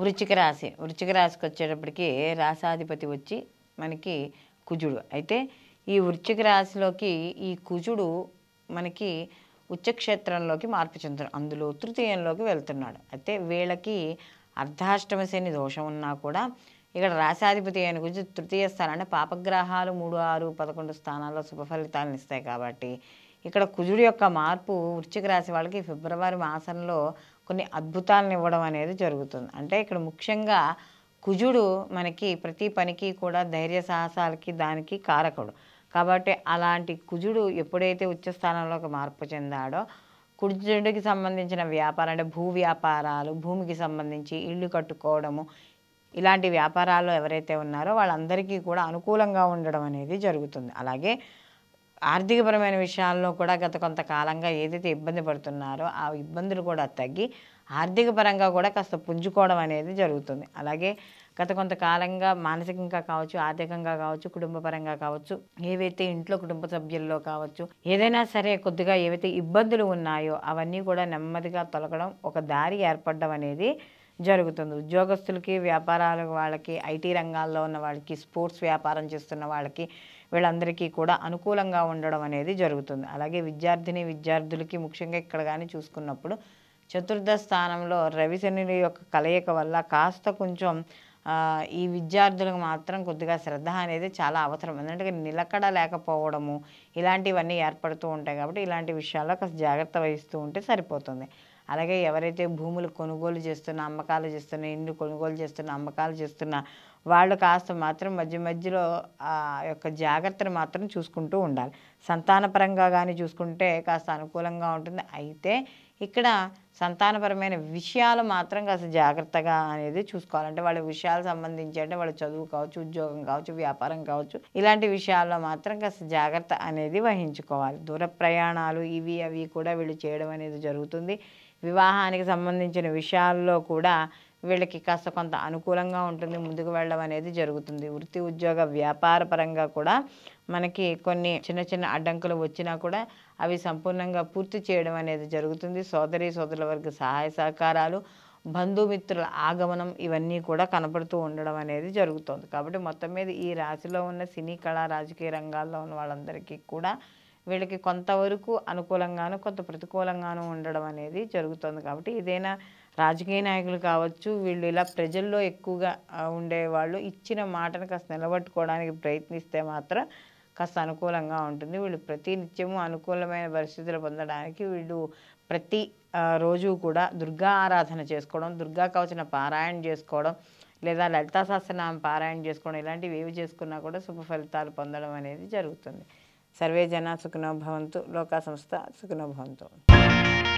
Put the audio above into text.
వృచ్చిక రాశి వృచ్చిక రాశికి వచ్చేటప్పటికి రాసాధిపతి వచ్చి మనకి కుజుడు అయితే ఈ వృచ్చిక రాశిలోకి ఈ కుజుడు మనకి ఉచ్చక్షేత్రంలోకి మార్పు చెందుతాడు అందులో తృతీయంలోకి వెళ్తున్నాడు అయితే వీళ్ళకి అర్ధాష్టమ శని దోషం ఉన్నా కూడా ఇక్కడ రాశాధిపతి అయిన గురించి తృతీయ స్థానం అంటే పాపగ్రహాలు మూడు ఆరు పదకొండు స్థానాల్లో శుభ ఫలితాలను ఇస్తాయి కాబట్టి ఇక్కడ కుజుడు యొక్క మార్పు వృశ్చిక రాశి వాళ్ళకి ఫిబ్రవరి మాసంలో కొన్ని అద్భుతాలను ఇవ్వడం అనేది జరుగుతుంది అంటే ఇక్కడ ముఖ్యంగా కుజుడు మనకి ప్రతి పనికి కూడా ధైర్య సాహసాలకి దానికి కారకుడు కాబట్టి అలాంటి కుజుడు ఎప్పుడైతే ఉచ్చ స్థానంలోకి మార్పు చెందాడో కుజుడికి సంబంధించిన వ్యాపారం అంటే భూ వ్యాపారాలు భూమికి సంబంధించి ఇల్లు కట్టుకోవడము ఇలాంటి వ్యాపారాలు ఎవరైతే ఉన్నారో వాళ్ళందరికీ కూడా అనుకూలంగా ఉండడం అనేది జరుగుతుంది అలాగే ఆర్థికపరమైన విషయాల్లో కూడా గత కొంతకాలంగా ఏదైతే ఇబ్బంది పడుతున్నారో ఆ ఇబ్బందులు కూడా తగ్గి ఆర్థిక పరంగా కూడా కాస్త పుంజుకోవడం అనేది జరుగుతుంది అలాగే గత కొంతకాలంగా మానసికంగా కావచ్చు ఆర్థికంగా కావచ్చు కుటుంబపరంగా కావచ్చు ఏవైతే ఇంట్లో కుటుంబ సభ్యుల్లో కావచ్చు ఏదైనా సరే కొద్దిగా ఏవైతే ఇబ్బందులు ఉన్నాయో అవన్నీ కూడా నెమ్మదిగా తొలగడం ఒక దారి ఏర్పడడం అనేది జరుగుతుంది ఉద్యోగస్తులకి వ్యాపారాల వాళ్ళకి ఐటీ రంగాల్లో ఉన్న వాళ్ళకి స్పోర్ట్స్ వ్యాపారం చేస్తున్న వాళ్ళకి వీళ్ళందరికీ కూడా అనుకూలంగా ఉండడం అనేది జరుగుతుంది అలాగే విద్యార్థిని విద్యార్థులకి ముఖ్యంగా ఇక్కడ కానీ చూసుకున్నప్పుడు చతుర్థ స్థానంలో రవిశని యొక్క కలయిక వల్ల కాస్త కొంచెం ఈ విద్యార్థులకు మాత్రం కొద్దిగా శ్రద్ధ అనేది చాలా అవసరం ఎందుకంటే నిలకడ లేకపోవడము ఇలాంటివన్నీ ఏర్పడుతూ ఉంటాయి కాబట్టి ఇలాంటి విషయాల్లో కాస్త జాగ్రత్త వహిస్తూ ఉంటే సరిపోతుంది అలాగే ఎవరైతే భూములు కొనుగోలు చేస్తున్న అమ్మకాలు చేస్తున్న ఇండ్లు కొనుగోలు చేస్తున్న అమ్మకాలు చేస్తున్న వాళ్ళు కాస్త మాత్రం మధ్య మధ్యలో ఆ యొక్క జాగ్రత్తను మాత్రం చూసుకుంటూ ఉండాలి సంతానపరంగా కానీ చూసుకుంటే కాస్త అనుకూలంగా ఉంటుంది అయితే ఇక్కడ సంతానపరమైన విషయాలు మాత్రం కాస్త జాగ్రత్తగా అనేది చూసుకోవాలంటే వాళ్ళ విషయాలు సంబంధించి అంటే వాళ్ళ చదువు కావచ్చు ఉద్యోగం కావచ్చు వ్యాపారం కావచ్చు ఇలాంటి విషయాల్లో మాత్రం కాస్త జాగ్రత్త అనేది వహించుకోవాలి దూర ప్రయాణాలు ఇవి అవి కూడా వీళ్ళు చేయడం అనేది జరుగుతుంది వివాహానికి సంబంధించిన విషయాల్లో కూడా వీళ్ళకి కాస్త కొంత అనుకూలంగా ఉంటుంది ముందుకు వెళ్ళడం అనేది జరుగుతుంది వృత్తి ఉద్యోగ వ్యాపార పరంగా కూడా మనకి కొన్ని చిన్న చిన్న అడ్డంకులు వచ్చినా కూడా అవి సంపూర్ణంగా పూర్తి చేయడం అనేది జరుగుతుంది సోదరి సోదరుల వరకు సహాయ సహకారాలు బంధుమిత్రుల ఆగమనం ఇవన్నీ కూడా కనపడుతూ ఉండడం అనేది జరుగుతుంది కాబట్టి మొత్తం మీద ఈ రాశిలో ఉన్న సినీ కళా రాజకీయ రంగాల్లో ఉన్న వాళ్ళందరికీ కూడా వీళ్ళకి కొంతవరకు అనుకూలంగాను కొంత ప్రతికూలంగాను ఉండడం అనేది జరుగుతుంది కాబట్టి ఇదైనా రాజకీయ నాయకులు కావచ్చు వీళ్ళు ఇలా ప్రజల్లో ఎక్కువగా ఉండేవాళ్ళు ఇచ్చిన మాటను కాస్త నిలబట్టుకోవడానికి ప్రయత్నిస్తే మాత్రం కాస్త అనుకూలంగా ఉంటుంది వీళ్ళు ప్రతి నిత్యము అనుకూలమైన పరిస్థితులు పొందడానికి వీళ్ళు ప్రతి రోజు కూడా దుర్గా ఆరాధన చేసుకోవడం దుర్గా కవచన పారాయణ చేసుకోవడం లేదా లలితా సహస్రనామం పారాయణ చేసుకోవడం ఇలాంటివి ఏవి చేసుకున్నా కూడా శుభ ఫలితాలు పొందడం అనేది జరుగుతుంది సర్వే జన సుఖనోభవంతు లోకా సంస్థ సుఖనోభవంతు